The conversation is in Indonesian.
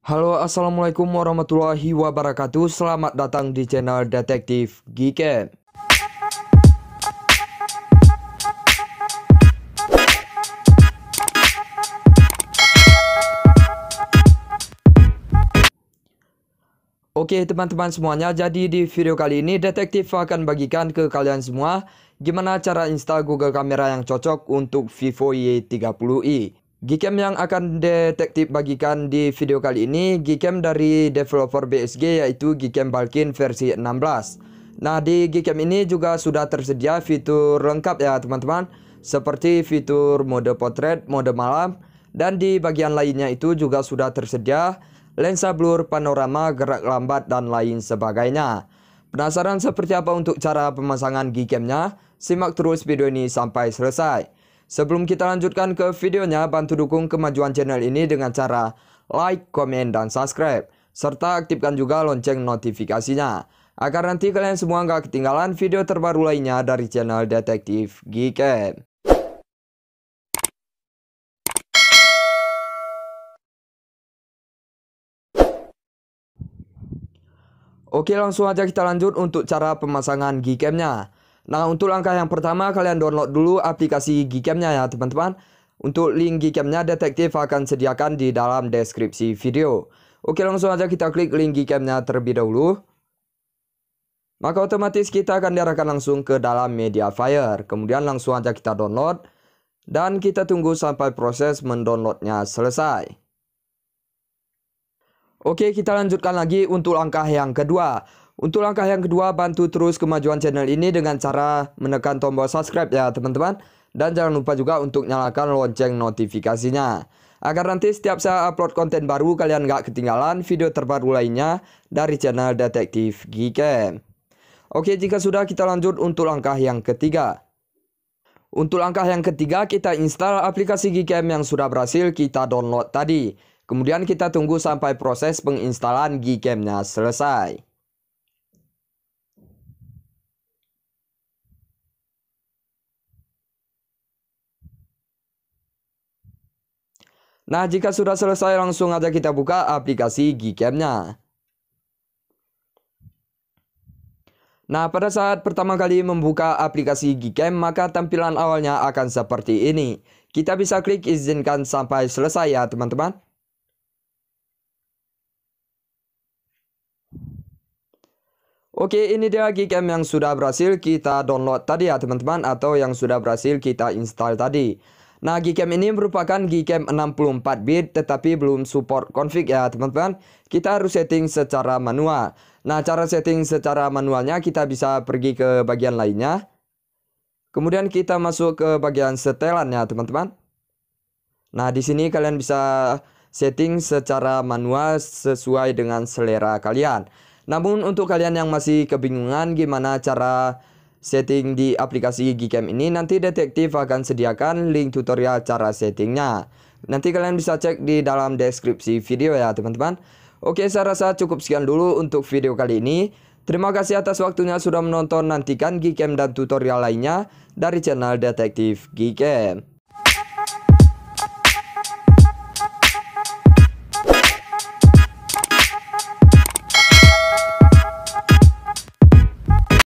Halo assalamualaikum warahmatullahi wabarakatuh Selamat datang di channel Detektif Giken Oke teman-teman semuanya jadi di video kali ini Detektif akan bagikan ke kalian semua Gimana cara install Google Kamera yang cocok untuk Vivo Y30i Gcam yang akan detektif bagikan di video kali ini Gcam dari developer BSG yaitu Gcam Balkin versi 16 Nah di Gcam ini juga sudah tersedia fitur lengkap ya teman-teman Seperti fitur mode potret, mode malam Dan di bagian lainnya itu juga sudah tersedia Lensa blur, panorama, gerak lambat dan lain sebagainya Penasaran seperti apa untuk cara pemasangan Gcam-nya? Simak terus video ini sampai selesai Sebelum kita lanjutkan ke videonya, bantu dukung kemajuan channel ini dengan cara like, komen, dan subscribe. Serta aktifkan juga lonceng notifikasinya. Agar nanti kalian semua nggak ketinggalan video terbaru lainnya dari channel Detektif Geekem. Oke langsung aja kita lanjut untuk cara pemasangan Gcam-nya. Nah, untuk langkah yang pertama, kalian download dulu aplikasi Gcam-nya ya, teman-teman. Untuk link Gcam-nya, detektif akan sediakan di dalam deskripsi video. Oke, langsung aja kita klik link Gcam-nya terlebih dahulu. Maka otomatis kita akan diarahkan langsung ke dalam media fire. Kemudian langsung aja kita download. Dan kita tunggu sampai proses mendownloadnya selesai. Oke, kita lanjutkan lagi untuk langkah yang kedua. Untuk langkah yang kedua, bantu terus kemajuan channel ini dengan cara menekan tombol subscribe ya teman-teman. Dan jangan lupa juga untuk nyalakan lonceng notifikasinya. Agar nanti setiap saya upload konten baru, kalian gak ketinggalan video terbaru lainnya dari channel Detektif Gcam. Oke, jika sudah kita lanjut untuk langkah yang ketiga. Untuk langkah yang ketiga, kita install aplikasi Gcam yang sudah berhasil kita download tadi. Kemudian kita tunggu sampai proses penginstalan Gcam-nya selesai. Nah, jika sudah selesai langsung aja kita buka aplikasi Gcam-nya. Nah, pada saat pertama kali membuka aplikasi Gcam, maka tampilan awalnya akan seperti ini. Kita bisa klik izinkan sampai selesai ya, teman-teman. Oke, ini dia Gcam yang sudah berhasil kita download tadi ya, teman-teman, atau yang sudah berhasil kita install tadi. Nah, Gcam ini merupakan Gcam 64 bit tetapi belum support config ya, teman-teman. Kita harus setting secara manual. Nah, cara setting secara manualnya kita bisa pergi ke bagian lainnya. Kemudian kita masuk ke bagian setelan ya, teman-teman. Nah, di sini kalian bisa setting secara manual sesuai dengan selera kalian. Namun untuk kalian yang masih kebingungan gimana cara setting di aplikasi Gcam ini nanti detektif akan sediakan link tutorial cara settingnya nanti kalian bisa cek di dalam deskripsi video ya teman-teman Oke saya rasa cukup sekian dulu untuk video kali ini Terima kasih atas waktunya sudah menonton nantikan Gcam dan tutorial lainnya dari channel Detektif Gcam